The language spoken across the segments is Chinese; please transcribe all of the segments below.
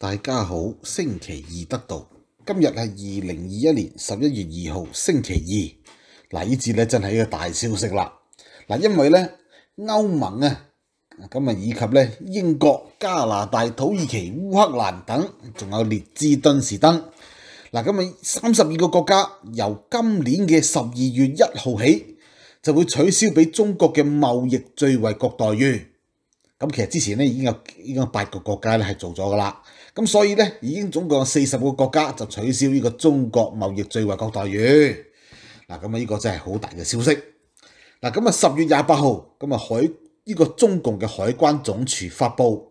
大家好，星期二得到今日系二零二一年十一月二号星期二，嗱呢次咧真系一个大消息啦，嗱因为咧欧盟啊，咁啊以及咧英国、加拿大、土耳其、乌克兰等，仲有列支敦士登，嗱咁啊三十二个国家由今年嘅十二月一号起就会取消俾中国嘅贸易最惠国待遇，咁其实之前咧已经有已经有八个国家咧系做咗噶啦。咁所以咧，已經總共四十個國家就取消呢個中國貿易最惠國待遇。嗱，咁啊，呢個真係好大嘅消息。嗱，咁啊，十月廿八號，咁啊海呢個中共嘅海關總署發布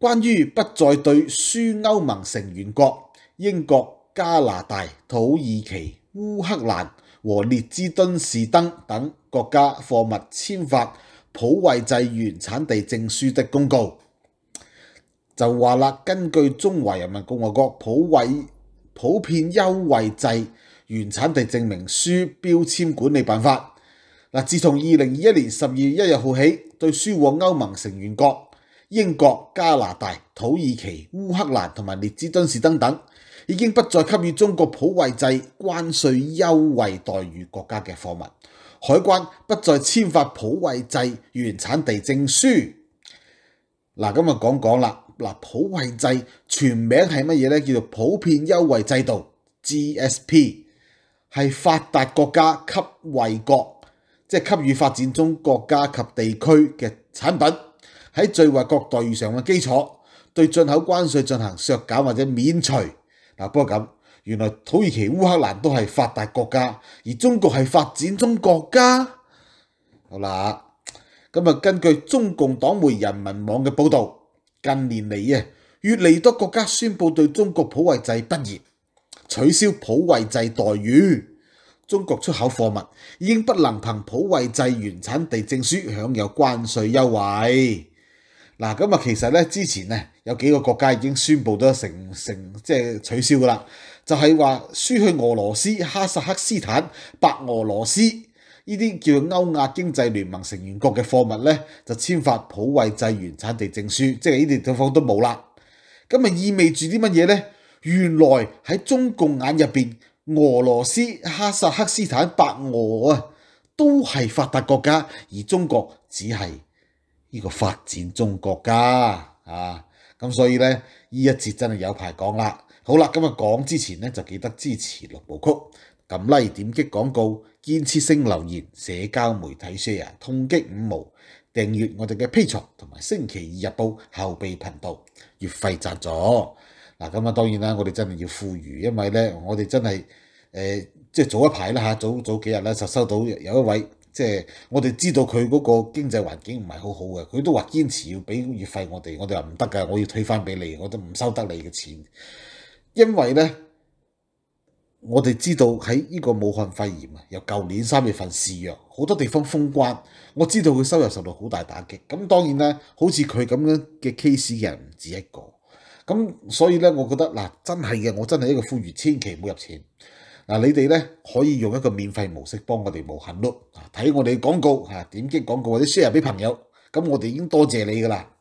關於不再對輸歐盟成員國、英國、加拿大、土耳其、烏克蘭和列支敦士登等國家貨物簽發普惠制原產地證書的公告。就話啦，根據《中華人民共和國普惠普遍優惠制原產地證明書標籤管理辦法》，嗱，自從二零二一年十二月一日號起，對輸往歐盟成員國、英國、加拿大、土耳其、烏克蘭同埋列支敦士登等，已經不再給予中國普惠制關税優惠待遇國家嘅貨物，海關不再簽發普惠制原產地證書。嗱，咁啊講講啦。嗱，普惠制全名係乜嘢呢？叫做普遍優惠制度 （GSP），係發達國家給惠國，即係給予發展中國家及地區嘅產品喺最惠國待遇上嘅基礎，對進口關税進行削減或者免除。嗱，不過咁原來土耳其、烏克蘭都係發達國家，而中國係發展中國家。好啦，咁啊，根據中共黨媒人民網嘅報導。近年嚟啊，越嚟多國家宣布對中國普惠制不業，取消普惠制待遇。中國出口貨物已經不能憑普惠制原產地證書享有關税優惠。嗱，咁啊，其實咧之前咧有幾個國家已經宣布咗成成即係取消噶啦，就係話輸去俄羅斯、哈薩克斯坦、白俄羅斯。呢啲叫欧歐亞經濟聯盟成員國嘅貨物咧，就簽發普惠制原產地證書，即係呢啲地方都冇啦。咁啊意味住啲乜嘢咧？原來喺中共眼入边，俄羅斯、哈薩克斯坦、白俄啊，都係發達國家，而中國只係呢個發展中國家啊。咁所以咧，呢一節真係有排講啦。好啦，咁啊講之前咧，就記得支持六部曲，咁拉點擊廣告。建設性留言、社交媒體 share、痛擊五毛，訂閱我哋嘅 P e 同埋星期二日報後備頻道，月費集咗嗱，咁啊當然啦，我哋真係要富裕，因為咧我哋真係誒即係早一排啦嚇，早早幾日咧就收到有一位即係我哋知道佢嗰個經濟環境唔係好好嘅，佢都話堅持要俾月費我哋，我哋話唔得㗎，我要退翻俾你，我都唔收得你嘅錢，因為咧。我哋知道喺呢個武漢肺炎啊，由舊年三月份試藥，好多地方封關。我知道佢收入受到好大打擊。咁當然咧，好似佢咁樣嘅 case 人唔止一個。咁所以咧，我覺得嗱，真係嘅，我真係一個呼籲，千祈唔好入錢。嗱，你哋咧可以用一個免費模式幫我哋無限碌啊，睇我哋廣告啊，點擊廣告或者 share 俾朋友，咁我哋已經多謝你噶啦。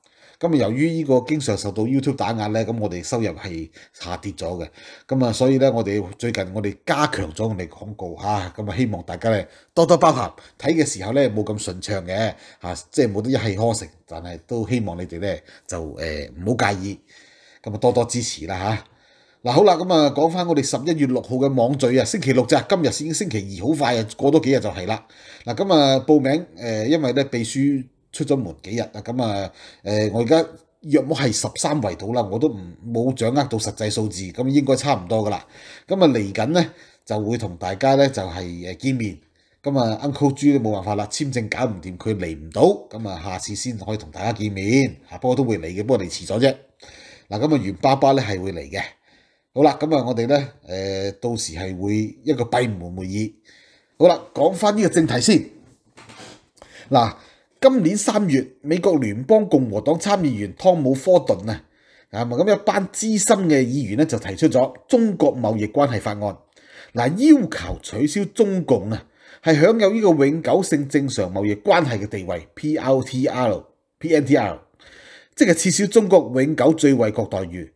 咁啊，由於呢個經常受到 YouTube 打壓咧，咁我哋收入係下跌咗嘅。咁啊，所以咧，我哋最近我哋加強咗我哋廣告嚇，咁啊，希望大家咧多多包涵，睇嘅時候咧冇咁順暢嘅嚇，即係冇得一氣呵成。但係都希望你哋咧就誒唔好介意，咁啊多多支持啦嚇。嗱好啦，咁啊講翻我哋十一月六號嘅網聚啊，星期六咋，今日先星期二，好快啊過多幾日就係啦。嗱咁啊報名因為咧秘書。出咗門幾日啊？咁啊我而家若冇係十三圍到啦，我都唔冇掌握到實際數字，咁應該差唔多噶啦。咁啊嚟緊咧就會同大家咧就係誒見面。咁啊 Uncle G 都冇辦法啦，簽證搞唔掂，佢嚟唔到。咁啊下次先可以同大家見面。啊不過都會嚟嘅，不過嚟遲咗啫。嗱咁啊，袁爸爸咧係會嚟嘅。好啦，咁啊我哋咧誒到時係會一個閉門會議。好啦，講翻呢個正題先嗱。今年三月，美國聯邦共和黨參議員湯姆科頓啊啊，咁一班資深嘅議員咧就提出咗《中國貿易關係法案》，嗱要求取消中共啊係享有呢個永久性正常貿易關係嘅地位 （P.L.T.R. P.N.T.R.），即係撤銷中國永久最惠國待遇，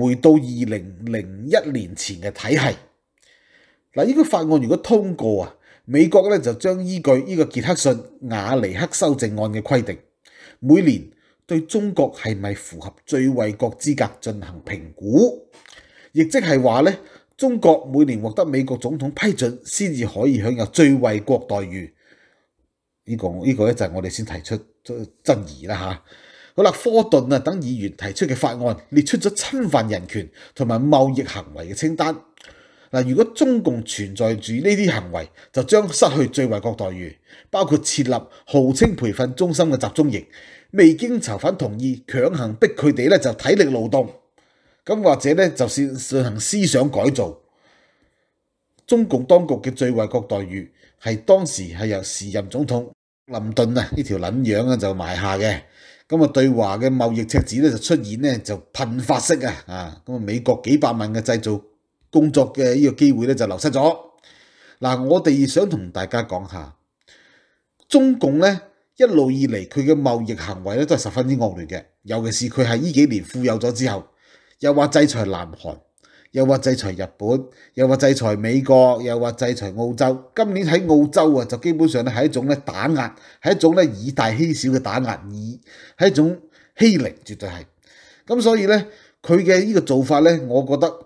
回到二零零一年前嘅體系。嗱，呢個法案如果通過啊？美國咧就將依據呢個傑克遜·雅尼克修正案嘅規定，每年對中國係咪符合最惠國資格進行評估，亦即係話咧，中國每年獲得美國總統批准先至可以享有最惠國待遇。呢個呢個咧就我哋先提出爭爭議啦嚇。好啦，科頓啊等議員提出嘅法案列出咗侵犯人權同埋貿易行為嘅清單。嗱，如果中共存在住呢啲行為，就將失去最惠國待遇，包括設立號稱培訓中心嘅集中營，未經囚犯同意強行逼佢哋咧就體力勞動，咁或者咧就是進行思想改造。中共當局嘅最惠國待遇係當時係由時任總統林頓啊呢條撚樣啊就埋下嘅，咁啊對華嘅貿易赤字咧就出現咧就噴發式啊，啊咁啊美國幾百萬嘅製造。工作嘅呢個機會咧就流失咗。嗱，我哋想同大家講下，中共咧一路以嚟佢嘅貿易行為咧都係十分之惡劣嘅，尤其是佢係呢幾年富有咗之後，又話制裁南韓，又話制裁日本，又話制裁美國，又話制裁澳洲。今年喺澳洲啊，就基本上咧係一種咧打壓，係一種咧以大欺小嘅打壓，以係一種欺凌，絕對係。咁所以咧，佢嘅呢個做法咧，我覺得。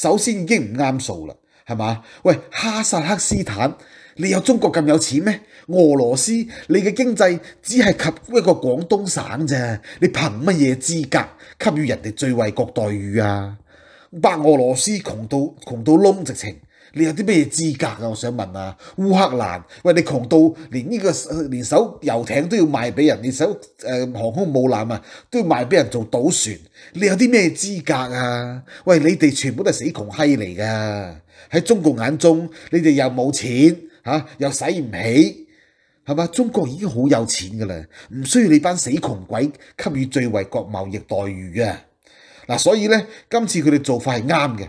首先已經唔啱數啦，係嘛？喂，哈薩克斯坦，你有中國咁有錢咩？俄羅斯，你嘅經濟只係及一個廣東省啫，你憑乜嘢資格給予人哋最惠國待遇啊？白俄羅斯窮到窮到窿直情。你有啲咩資格啊？我想問啊！烏克蘭，喂，你窮到連呢個連艘油艇都要賣俾人，連艘誒航空母艦啊都要賣俾人做賭船，你有啲咩資格啊？喂，你哋全部都係死窮閪嚟噶！喺中國眼中，你哋又冇錢嚇，又使唔起，係嘛？中國已經好有錢噶啦，唔需要你班死窮鬼給予最惠國貿易待遇啊！嗱，所以咧，今次佢哋做法係啱嘅。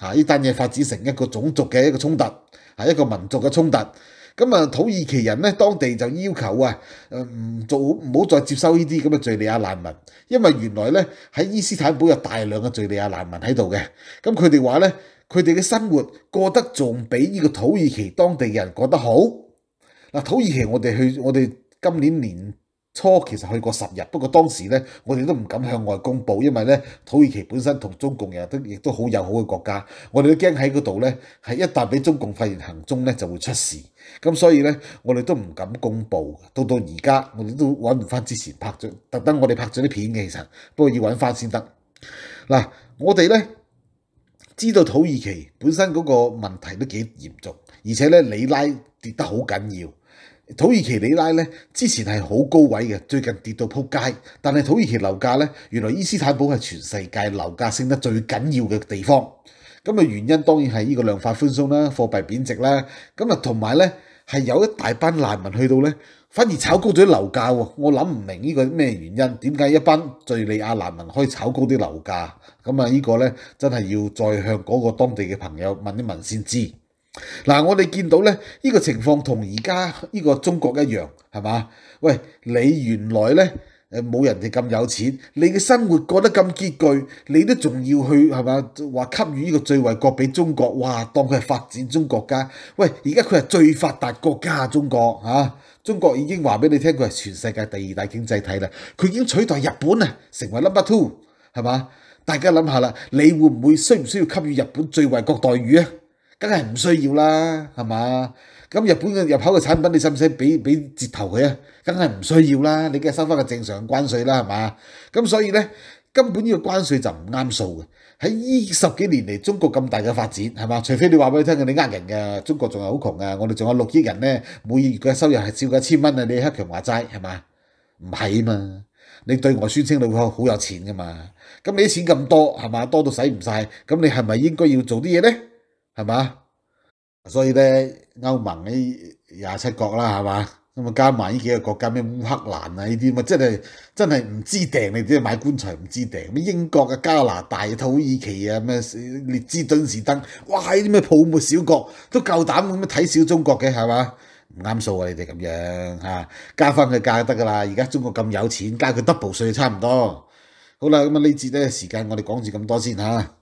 嚇！呢單嘢發展成一個種族嘅一個衝突，嚇一個民族嘅衝突。咁啊，土耳其人咧，當地就要求啊，誒唔做唔好再接收呢啲咁嘅敍利亞難民，因為原來咧喺伊斯坦堡有大量嘅敍利亞難民喺度嘅。咁佢哋話咧，佢哋嘅生活過得仲比呢個土耳其當地人過得好。嗱，土耳其我哋去我哋今年年。初其實去過十日，不過當時咧，我哋都唔敢向外公布，因為咧，土耳其本身同中共又都亦都好友好嘅國家，我哋都驚喺嗰度咧，係一但俾中共發現行蹤咧就會出事，咁所以咧，我哋都唔敢公布。到到而家，我哋都揾唔翻之前拍咗特登，我哋拍咗啲片嘅其實，不過要揾翻先得。嗱，我哋咧知道土耳其本身嗰個問題都幾嚴重，而且咧里拉跌得好緊要。土耳其里拉咧之前係好高位嘅，最近跌到撲街。但係土耳其樓價咧，原來伊斯坦堡係全世界樓價升得最緊要嘅地方。咁啊原因當然係呢個量化寬鬆啦、貨幣貶值啦。咁啊同埋咧係有一大班難民去到咧，反而炒高咗樓價喎。我諗唔明呢個咩原因？點解一班敍利亞難民可以炒高啲樓價？咁啊呢個咧真係要再向嗰個當地嘅朋友問一問先知。嗱，我哋见到咧，呢个情况同而家呢个中国一样，系嘛？喂，你原来咧诶冇人哋咁有钱，你嘅生活过得咁拮据，你都仲要去系嘛？话给予呢个最惠国俾中国，哇，当佢系发展中国家。喂，而家佢系最发达国家，中国啊，中国已经话俾你听，佢系全世界第二大经济体啦，佢已经取代日本啊，成为 number two，系嘛？大家谂下啦，你会唔会需唔需要给予日本最惠国待遇啊？梗係唔需要啦，係嘛？咁日本嘅入口嘅產品，你使唔使俾俾折頭佢啊？梗係唔需要啦，你梗係收翻個正常關税啦，係嘛？咁所以咧，根本呢個關税就唔啱數嘅。喺呢十幾年嚟，中國咁大嘅發展，係嘛？除非你話俾佢聽你呃人嘅中國仲係好窮嘅，我哋仲有六億人咧，每月嘅收入係少一千蚊啊！你黑強話齋係嘛？唔係啊嘛，你對外宣稱你會好有錢噶嘛？咁你啲錢咁多係嘛？多到使唔晒，咁，你係咪應該要做啲嘢咧？系嘛？所以咧，欧盟呢廿七国啦，系嘛？咁啊，加埋呢几个国家咩乌克兰啊呢啲，咪啊真系真系唔知掟嚟，只买棺材唔知掟。咩英国嘅加拿大土耳其啊、咩列支敦士登，哇！呢啲咩泡沫小国都够胆咁樣睇小中国嘅，系嘛？唔啱数啊！你哋咁样吓，加翻佢价得噶啦。而家中国咁有钱，加佢 double 税差唔多。好啦，咁啊呢次咧时间我哋讲住咁多先吓。